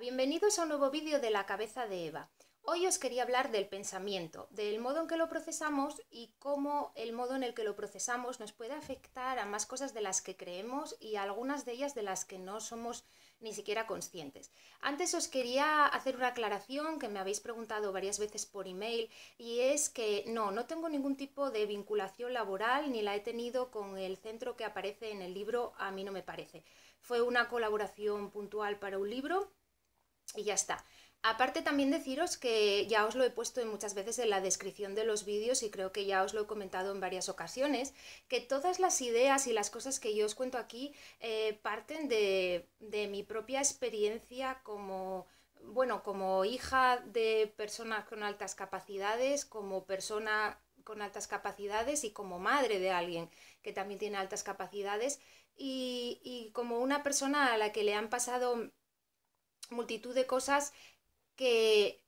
bienvenidos a un nuevo vídeo de la cabeza de Eva. Hoy os quería hablar del pensamiento, del modo en que lo procesamos y cómo el modo en el que lo procesamos nos puede afectar a más cosas de las que creemos y algunas de ellas de las que no somos ni siquiera conscientes. Antes os quería hacer una aclaración que me habéis preguntado varias veces por email y es que no, no tengo ningún tipo de vinculación laboral ni la he tenido con el centro que aparece en el libro A mí no me parece. Fue una colaboración puntual para un libro y ya está. Aparte también deciros que ya os lo he puesto muchas veces en la descripción de los vídeos y creo que ya os lo he comentado en varias ocasiones, que todas las ideas y las cosas que yo os cuento aquí eh, parten de, mi propia experiencia como, bueno, como hija de personas con altas capacidades, como persona con altas capacidades y como madre de alguien que también tiene altas capacidades y, y como una persona a la que le han pasado multitud de cosas que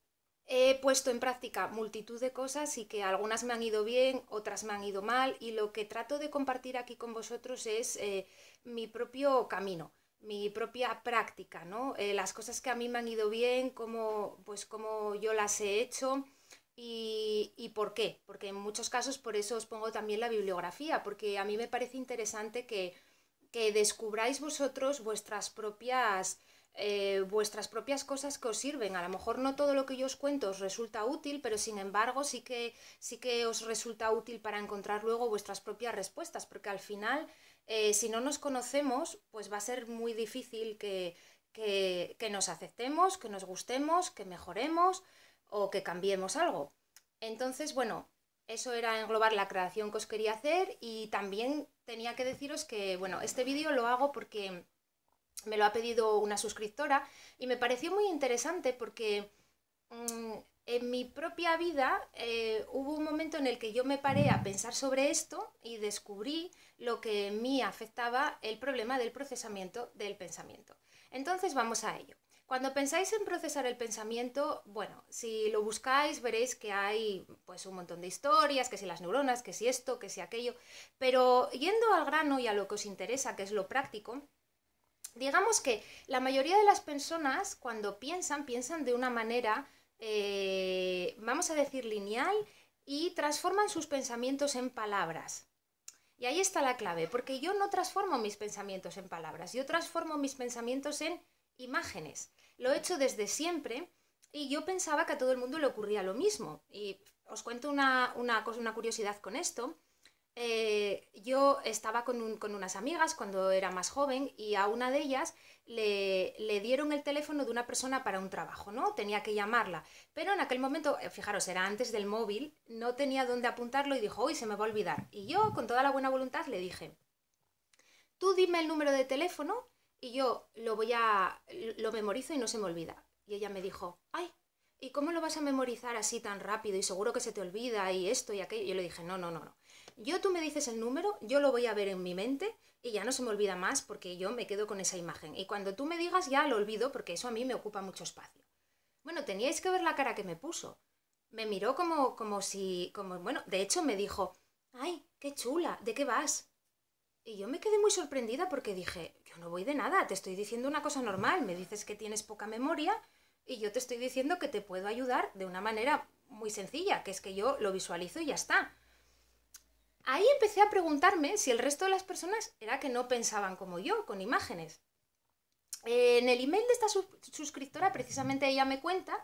he puesto en práctica multitud de cosas y que algunas me han ido bien, otras me han ido mal y lo que trato de compartir aquí con vosotros es eh, mi propio camino, mi propia práctica, ¿no? Eh, las cosas que a mí me han ido bien, como pues como yo las he hecho y, por qué, porque en muchos casos por eso os pongo también la bibliografía, porque a mí me parece interesante que, que descubráis vosotros vuestras propias eh, vuestras propias cosas que os sirven. A lo mejor no todo lo que yo os cuento os resulta útil, pero sin embargo sí que, sí que os resulta útil para encontrar luego vuestras propias respuestas, porque al final, eh, si no nos conocemos, pues va a ser muy difícil que, que nos aceptemos, que nos gustemos, que mejoremos o que cambiemos algo. Entonces, bueno, eso era englobar la creación que os quería hacer y también tenía que deciros que, bueno, este vídeo lo hago porque me lo ha pedido una suscriptora y me pareció muy interesante porque mm, en mi propia vida eh, hubo un momento en el que yo me paré a pensar sobre esto y descubrí lo que en mí afectaba el problema del procesamiento del pensamiento. Entonces vamos a ello. Cuando pensáis en procesar el pensamiento, bueno, si lo buscáis veréis que hay pues un montón de historias, que si las neuronas, que si esto, que si aquello, pero yendo al grano y a lo que os interesa, que es lo práctico, digamos que la mayoría de las personas cuando piensan, piensan de una manera, eh, vamos a decir, lineal y transforman sus pensamientos en palabras. Y ahí está la clave, porque yo no transformo mis pensamientos en palabras, yo transformo mis pensamientos en imágenes. Lo he hecho desde siempre y yo pensaba que a todo el mundo le ocurría lo mismo. Y os cuento una curiosidad con esto. Eh, yo estaba con, con, unas amigas cuando era más joven y a una de ellas le, dieron el teléfono de una persona para un trabajo, ¿no? Tenía que llamarla. Pero en aquel momento, eh, fijaros, era antes del móvil, no tenía dónde apuntarlo y dijo, uy, se me va a olvidar. Y yo, con toda la buena voluntad, le dije, tú dime el número de teléfono y yo lo voy a, lo memorizo y no se me olvida. Y ella me dijo, ay, ¿y cómo lo vas a memorizar así tan rápido? Y seguro que se te olvida y esto y aquello. Y yo le dije, no, no, no, no yo tú me dices el número, yo lo voy a ver en mi mente y ya no se me olvida más porque yo me quedo con esa imagen. Y cuando tú me digas ya lo olvido porque eso a mí me ocupa mucho espacio. Bueno, teníais que ver la cara que me puso. Me miró como, como si, como, bueno, de hecho me dijo, ay, qué chula, ¿de qué vas? Y yo me quedé muy sorprendida porque dije, yo no voy de nada, te estoy diciendo una cosa normal, me dices que tienes poca memoria y yo te estoy diciendo que te puedo ayudar de una manera muy sencilla, que es que yo lo visualizo y ya está. Ahí empecé a preguntarme si el resto de las personas era que no pensaban como yo, con imágenes. Eh, en el email de esta suscriptora, precisamente ella me cuenta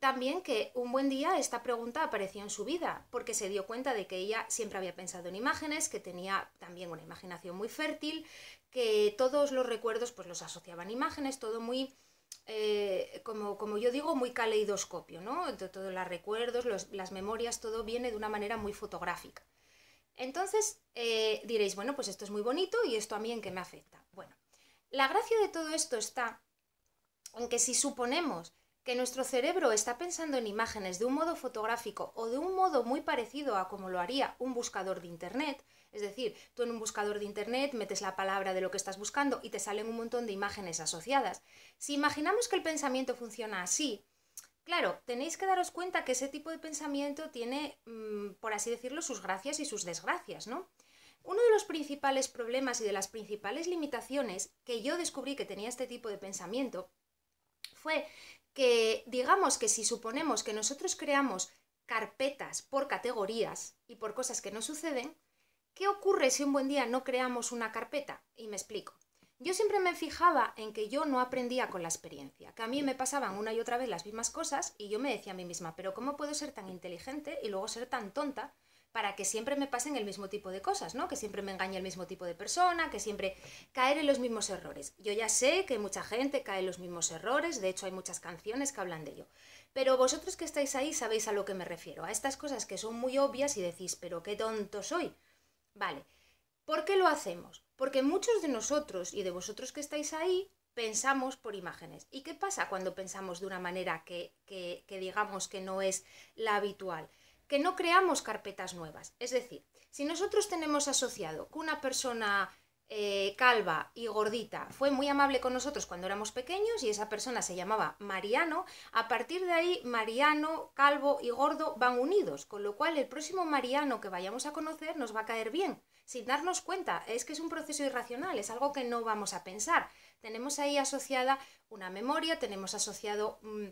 también que un buen día esta pregunta apareció en su vida, porque se dio cuenta de que ella siempre había pensado en imágenes, que tenía también una imaginación muy fértil, que todos los recuerdos pues los asociaban imágenes, todo muy, eh, como, como, yo digo, muy caleidoscopio, ¿no? Todos los recuerdos, las memorias, todo viene de una manera muy fotográfica. Entonces eh, diréis, bueno, pues esto es muy bonito y esto a mí en qué me afecta. Bueno, la gracia de todo esto está en que si suponemos que nuestro cerebro está pensando en imágenes de un modo fotográfico o de un modo muy parecido a como lo haría un buscador de Internet, es decir, tú en un buscador de Internet metes la palabra de lo que estás buscando y te salen un montón de imágenes asociadas. Si imaginamos que el pensamiento funciona así, Claro, tenéis que daros cuenta que ese tipo de pensamiento tiene, mm, por así decirlo, sus gracias y sus desgracias, ¿no? Uno de los principales problemas y de las principales limitaciones que yo descubrí que tenía este tipo de pensamiento fue que, digamos que si suponemos que nosotros creamos carpetas por categorías y por cosas que no suceden, ¿qué ocurre si un buen día no creamos una carpeta? Y me explico. Yo siempre me fijaba en que yo no aprendía con la experiencia, que a mí me pasaban una y otra vez las mismas cosas y yo me decía a mí misma, pero ¿cómo puedo ser tan inteligente y luego ser tan tonta para que siempre me pasen el mismo tipo de cosas, ¿no? Que siempre me engañe el mismo tipo de persona, que siempre caer en los mismos errores. Yo ya sé que mucha gente cae en los mismos errores, de hecho hay muchas canciones que hablan de ello. Pero vosotros que estáis ahí sabéis a lo que me refiero, a estas cosas que son muy obvias y decís, pero qué tonto soy. Vale, ¿por qué lo hacemos? Porque muchos de nosotros y de vosotros que estáis ahí pensamos por imágenes. ¿Y qué pasa cuando pensamos de una manera que, digamos que no es la habitual? Que no creamos carpetas nuevas. Es decir, si nosotros tenemos asociado que una persona eh, calva y gordita fue muy amable con nosotros cuando éramos pequeños y esa persona se llamaba Mariano, a partir de ahí Mariano, calvo y gordo van unidos, con lo cual el próximo Mariano que vayamos a conocer nos va a caer bien, sin darnos cuenta. Es que es un proceso irracional, es algo que no vamos a pensar. Tenemos ahí asociada una memoria, tenemos asociado mm,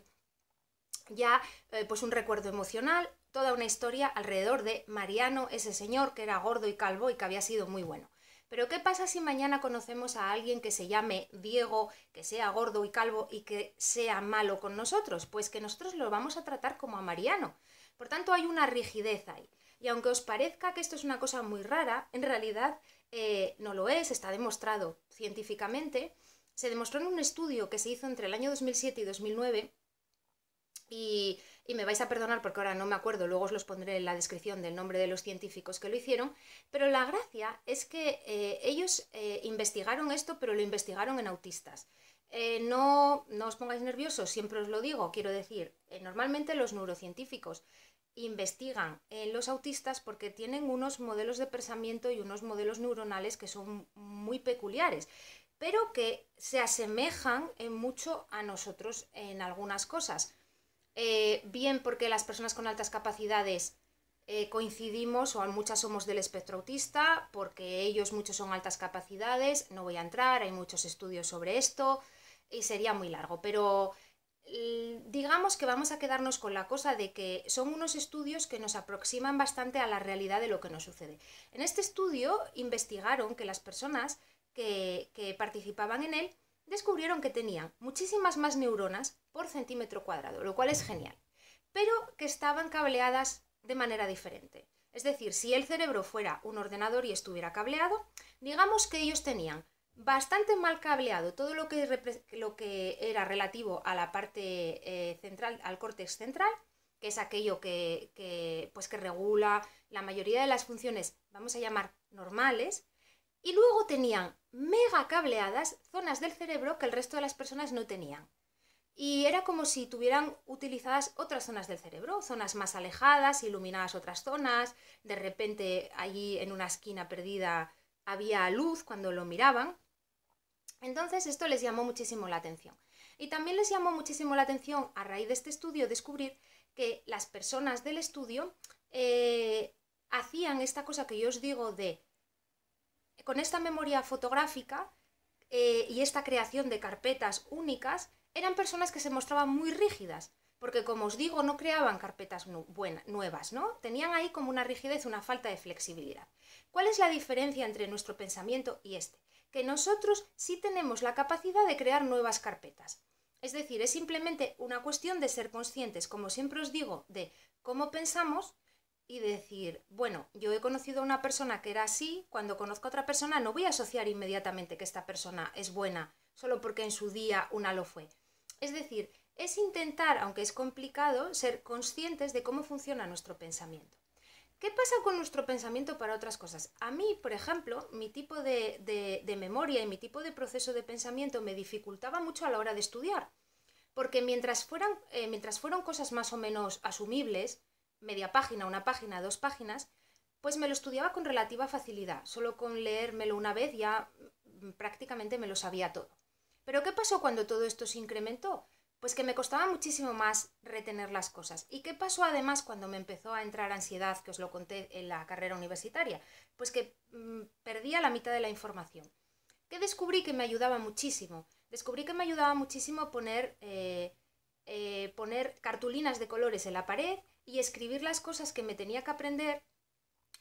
ya eh, pues un recuerdo emocional, toda una historia alrededor de Mariano, ese señor que era gordo y calvo y que había sido muy bueno. Pero ¿qué pasa si mañana conocemos a alguien que se llame Diego, que sea gordo y calvo y que sea malo con nosotros? Pues que nosotros lo vamos a tratar como a Mariano. Por tanto, hay una rigidez ahí. Y aunque os parezca que esto es una cosa muy rara, en realidad eh, no lo es, está demostrado científicamente. Se demostró en un estudio que se hizo entre el año 2007 y 2009 y, me vais a perdonar porque ahora no me acuerdo, luego os los pondré en la descripción del nombre de los científicos que lo hicieron, pero la gracia es que eh, ellos eh, investigaron esto, pero lo investigaron en autistas. no, no os pongáis nerviosos, siempre os lo digo, quiero decir, normalmente los neurocientíficos investigan en eh, los autistas porque tienen unos modelos de pensamiento y unos modelos neuronales que son muy peculiares, pero que se asemejan en mucho a nosotros en algunas cosas. Eh, bien porque las personas con altas capacidades eh, coincidimos o muchas somos del espectro autista, porque ellos muchos son altas capacidades, no voy a entrar, hay muchos estudios sobre esto y sería muy largo, pero Mm, digamos que vamos a quedarnos con la cosa de que son unos estudios que nos aproximan bastante a la realidad de lo que nos sucede. En este estudio investigaron que las personas que, participaban en él descubrieron que tenían muchísimas más neuronas por centímetro cuadrado, lo cual es genial, pero que estaban cableadas de manera diferente. Es decir, si el cerebro fuera un ordenador y estuviera cableado, digamos que ellos tenían bastante mal cableado todo lo que, lo que era relativo a la parte eh, central, al córtex central, que es aquello que, pues que regula la mayoría de las funciones, vamos a llamar normales, y luego tenían mega cableadas zonas del cerebro que el resto de las personas no tenían. Y era como si tuvieran utilizadas otras zonas del cerebro, zonas más alejadas, iluminadas otras zonas, de repente allí en una esquina perdida había luz cuando lo miraban. Entonces esto les llamó muchísimo la atención. Y también les llamó muchísimo la atención a raíz de este estudio descubrir que las personas del estudio eh, hacían esta cosa que yo os digo de, con esta memoria fotográfica eh, y esta creación de carpetas únicas, eran personas que se mostraban muy rígidas, porque como os digo, no creaban carpetas nuevas, ¿no? Tenían ahí como una rigidez, una falta de flexibilidad. ¿Cuál es la diferencia entre nuestro pensamiento y este? que nosotros sí tenemos la capacidad de crear nuevas carpetas. Es decir, es simplemente una cuestión de ser conscientes, como siempre os digo, de cómo pensamos y decir, bueno, yo he conocido a una persona que era así, cuando conozco a otra persona no voy a asociar inmediatamente que esta persona es buena, solo porque en su día una lo fue. Es decir, es intentar, aunque es complicado, ser conscientes de cómo funciona nuestro pensamiento. ¿Qué pasa con nuestro pensamiento para otras cosas? A mí, por ejemplo, mi tipo de, memoria y mi tipo de proceso de pensamiento me dificultaba mucho a la hora de estudiar, porque mientras eh, mientras fueron cosas más o menos asumibles, media página, una página, dos páginas, pues me lo estudiaba con relativa facilidad, solo con leérmelo una vez ya mm, prácticamente me lo sabía todo. Pero ¿qué pasó cuando todo esto se incrementó? pues que me costaba muchísimo más retener las cosas. ¿Y qué pasó además cuando me empezó a entrar ansiedad, que os lo conté en la carrera universitaria? Pues que mm, perdía la mitad de la información. ¿Qué descubrí que me ayudaba muchísimo? Descubrí que me ayudaba muchísimo poner, eh, eh, poner cartulinas de colores en la pared y escribir las cosas que me tenía que aprender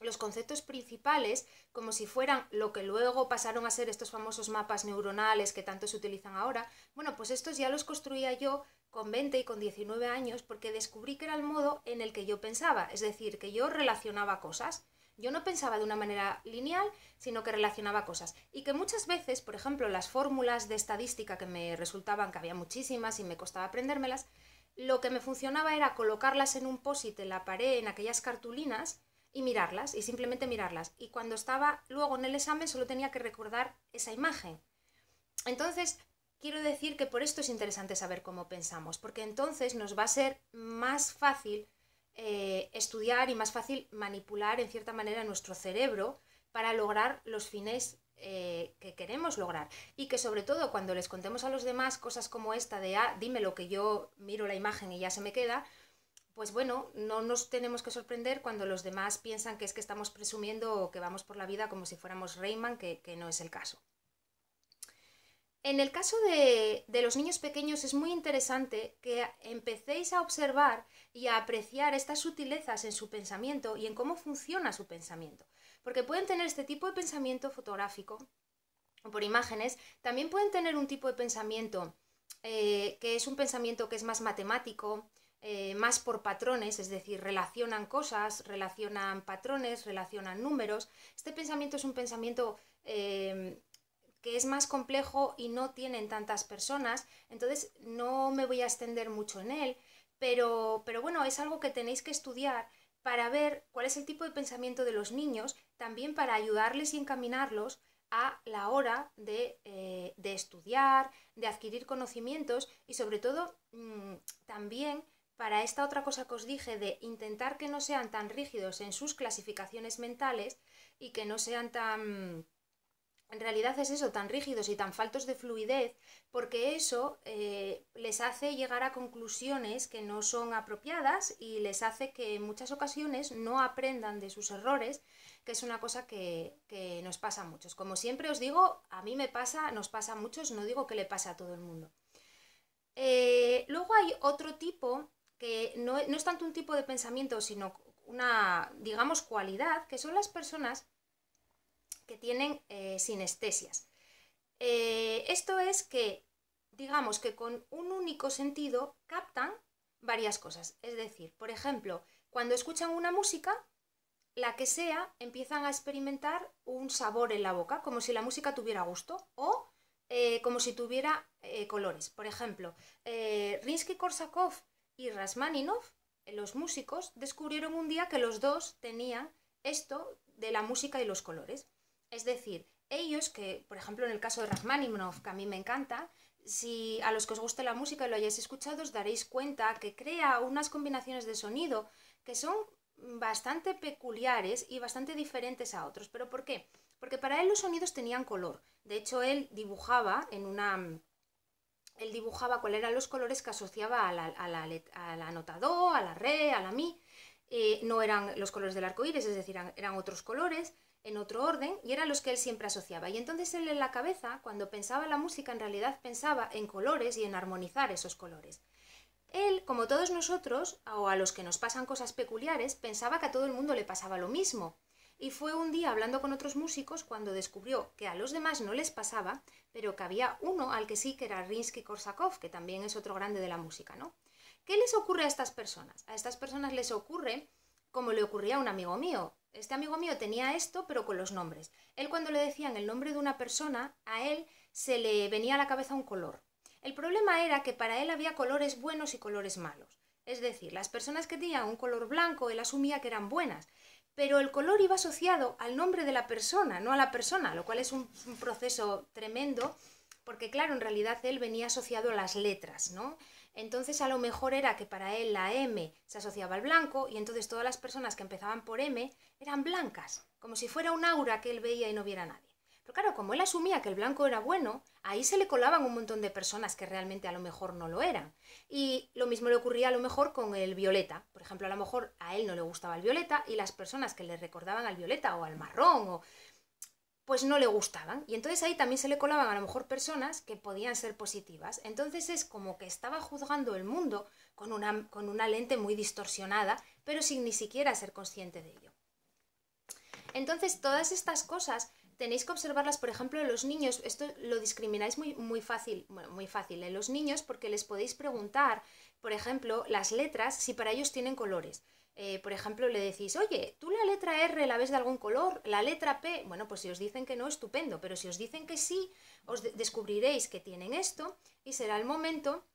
los conceptos principales como si fueran lo que luego pasaron a ser estos famosos mapas neuronales que tanto se utilizan ahora, bueno, pues estos ya los construía yo con 20 y con 19 años porque descubrí que era el modo en el que yo pensaba, es decir, que yo relacionaba cosas. Yo no pensaba de una manera lineal, sino que relacionaba cosas. Y que muchas veces, por ejemplo, las fórmulas de estadística que me resultaban, que había muchísimas y me costaba aprendérmelas, lo que me funcionaba era colocarlas en un pósit en la pared, en aquellas cartulinas, y mirarlas, y simplemente mirarlas. Y cuando estaba luego en el examen solo tenía que recordar esa imagen. Entonces, quiero decir que por esto es interesante saber cómo pensamos, porque entonces nos va a ser más fácil eh, estudiar y más fácil manipular en cierta manera nuestro cerebro para lograr los fines eh, que queremos lograr. Y que sobre todo cuando les contemos a los demás cosas como esta de, ah, dime lo que yo miro la imagen y ya se me queda, pues bueno, no nos tenemos que sorprender cuando los demás piensan que es que estamos presumiendo o que vamos por la vida como si fuéramos Rayman, que, no es el caso. En el caso de, de, los niños pequeños es muy interesante que empecéis a observar y a apreciar estas sutilezas en su pensamiento y en cómo funciona su pensamiento. Porque pueden tener este tipo de pensamiento fotográfico o por imágenes, también pueden tener un tipo de pensamiento eh, que es un pensamiento que es más matemático, eh, más por patrones, es decir, relacionan cosas, relacionan patrones, relacionan números. Este pensamiento es un pensamiento eh, que es más complejo y no tienen tantas personas, entonces no me voy a extender mucho en él, pero, bueno, es algo que tenéis que estudiar para ver cuál es el tipo de pensamiento de los niños, también para ayudarles y encaminarlos a la hora de, eh, estudiar, de adquirir conocimientos y sobre todo mm, también para esta otra cosa que os dije de intentar que no sean tan rígidos en sus clasificaciones mentales y que no sean tan... En realidad es eso, tan rígidos y tan faltos de fluidez, porque eso eh, les hace llegar a conclusiones que no son apropiadas y les hace que en muchas ocasiones no aprendan de sus errores, que es una cosa que, nos pasa a muchos. Como siempre os digo, a mí me pasa, nos pasa a muchos, no digo que le pasa a todo el mundo. Eh, luego hay otro tipo que no, es tanto un tipo de pensamiento, sino una, digamos, cualidad, que son las personas que tienen eh, sinestesias. Eh, esto es que, digamos, que con un único sentido captan varias cosas. Es decir, por ejemplo, cuando escuchan una música, la que sea, empiezan a experimentar un sabor en la boca, como si la música tuviera gusto o eh, como si tuviera colores. Por ejemplo, Rinsky-Korsakov y Rasmaninov, eh, los músicos, descubrieron un día que los dos tenían esto de la música y los colores. Es decir, ellos, que por ejemplo en el caso de Rachmaninoff, que a mí me encanta, si a los que os guste la música y lo hayáis escuchado, os daréis cuenta que crea unas combinaciones de sonido que son bastante peculiares y bastante diferentes a otros. ¿Pero por qué? Porque para él los sonidos tenían color. De hecho, él dibujaba en una mm, él dibujaba cuáles eran los colores que asociaba a la, a la, a la nota a la re, a la mi. Eh, no eran los colores del arco iris, es decir, eran, eran, otros colores en otro orden y eran los que él siempre asociaba. Y entonces él en la cabeza, cuando pensaba en la música, en realidad pensaba en colores y en armonizar esos colores. Él, como todos nosotros, o a los que nos pasan cosas peculiares, pensaba que a todo el mundo le pasaba lo mismo y fue un día hablando con otros músicos cuando descubrió que a los demás no les pasaba, pero que había uno al que sí, que era Rinsky-Korsakov, que también es otro grande de la música, ¿no? ¿Qué les ocurre a estas personas? A estas personas les ocurre como le ocurría a un amigo mío. Este amigo mío tenía esto, pero con los nombres. Él cuando le decían el nombre de una persona, a él se le venía a la cabeza un color. El problema era que para él había colores buenos y colores malos. Es decir, las personas que tenían un color blanco, él asumía que eran buenas, pero el color iba asociado al nombre de la persona, no a la persona, lo cual es un, proceso tremendo, porque claro, en realidad él venía asociado a las letras, ¿no? Entonces a lo mejor era que para él la M se asociaba al blanco y entonces todas las personas que empezaban por M eran blancas, como si fuera un aura que él veía y no viera nadie. Pero claro, como él asumía que el blanco era bueno, ahí se le colaban un montón de personas que realmente a lo mejor no lo eran. Y lo mismo le ocurría a lo mejor con el violeta. Por ejemplo, a lo mejor a él no le gustaba el violeta y las personas que le recordaban al violeta o al marrón o pues no le gustaban. Y entonces ahí también se le colaban a lo mejor personas que podían ser positivas. Entonces es como que estaba juzgando el mundo con con una lente muy distorsionada, pero sin ni siquiera ser consciente de ello. Entonces todas estas cosas tenéis que observarlas, por ejemplo, en los niños, esto lo discrimináis muy, muy fácil, muy fácil en ¿eh? los niños porque les podéis preguntar, por ejemplo, las letras, si para ellos tienen colores. Eh, por ejemplo, le decís, oye, ¿tú la letra R la ves de algún color? ¿La letra P? Bueno, pues si os dicen que no, estupendo, pero si os dicen que sí, os descubriréis que tienen esto y será el momento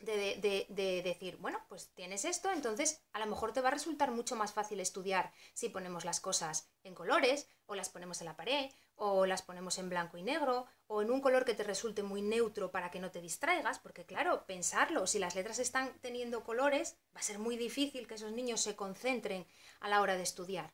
de, decir, bueno, pues tienes esto, entonces a lo mejor te va a resultar mucho más fácil estudiar si ponemos las cosas en colores, o las ponemos en la pared, o las ponemos en blanco y negro, o en un color que te resulte muy neutro para que no te distraigas, porque claro, pensarlo, si las letras están teniendo colores, va a ser muy difícil que esos niños se concentren a la hora de estudiar.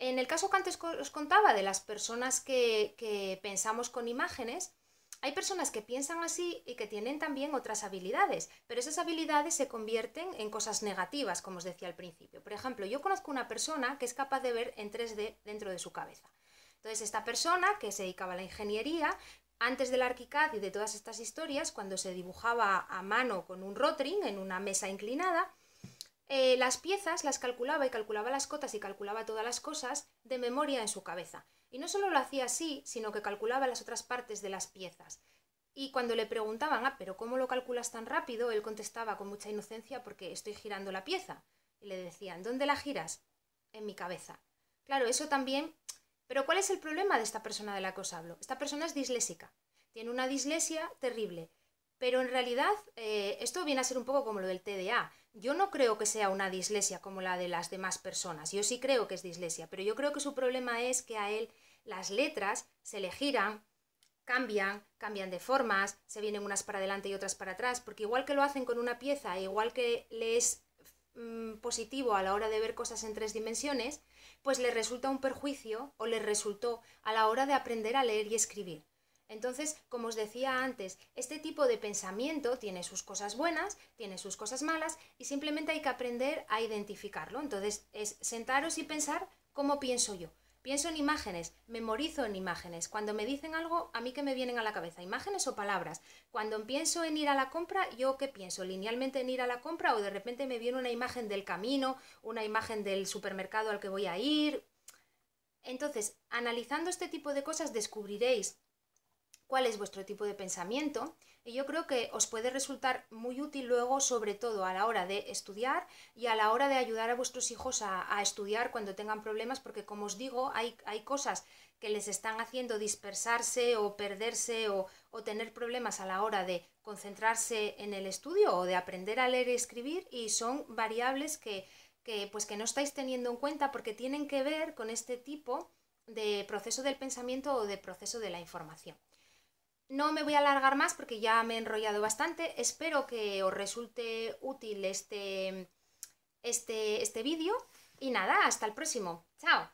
En el caso que antes os contaba de las personas que pensamos con imágenes, hay personas que piensan así y que tienen también otras habilidades, pero esas habilidades se convierten en cosas negativas, como os decía al principio. Por ejemplo, yo conozco una persona que es capaz de ver en 3D dentro de su cabeza. Entonces, esta persona que se dedicaba a la ingeniería, antes del ArchiCAD y de todas estas historias, cuando se dibujaba a mano con un rotring en una mesa inclinada, eh, las piezas las calculaba y calculaba las cotas y calculaba todas las cosas de memoria en su cabeza. Y no solo lo hacía así, sino que calculaba las otras partes de las piezas. Y cuando le preguntaban, ah, pero ¿cómo lo calculas tan rápido? Él contestaba con mucha inocencia porque estoy girando la pieza. Y le decían, ¿dónde la giras? En mi cabeza. Claro, eso también... Pero ¿cuál es el problema de esta persona de la que os hablo? Esta persona es disléxica. Tiene una dislesia terrible. Pero en realidad eh, esto viene a ser un poco como lo del TDA. Yo no creo que sea una dislesia como la de las demás personas, yo sí creo que es dislesia, pero yo creo que su problema es que a él las letras se le giran, cambian, cambian de formas, se vienen unas para adelante y otras para atrás, porque igual que lo hacen con una pieza, igual que le es mm, positivo a la hora de ver cosas en tres dimensiones, pues le resulta un perjuicio o le resultó a la hora de aprender a leer y escribir. Entonces, como os decía antes, este tipo de pensamiento tiene sus cosas buenas, tiene sus cosas malas y simplemente hay que aprender a identificarlo. Entonces, es sentaros y pensar cómo pienso yo. Pienso en imágenes, memorizo en imágenes. Cuando me dicen algo, a mí que me vienen a la cabeza, imágenes o palabras. Cuando pienso en ir a la compra, yo qué pienso, linealmente en ir a la compra o de repente me viene una imagen del camino, una imagen del supermercado al que voy a ir. Entonces, analizando este tipo de cosas, descubriréis cuál es vuestro tipo de pensamiento y yo creo que os puede resultar muy útil luego, sobre todo a la hora de estudiar y a la hora de ayudar a vuestros hijos a, estudiar cuando tengan problemas, porque como os digo, hay, cosas que les están haciendo dispersarse o perderse o, tener problemas a la hora de concentrarse en el estudio o de aprender a leer y escribir y son variables que, pues que no estáis teniendo en cuenta porque tienen que ver con este tipo de proceso del pensamiento o de proceso de la información. No me voy a alargar más porque ya me he enrollado bastante. Espero que os resulte útil este, este, este vídeo. Y nada, hasta el próximo. ¡Chao!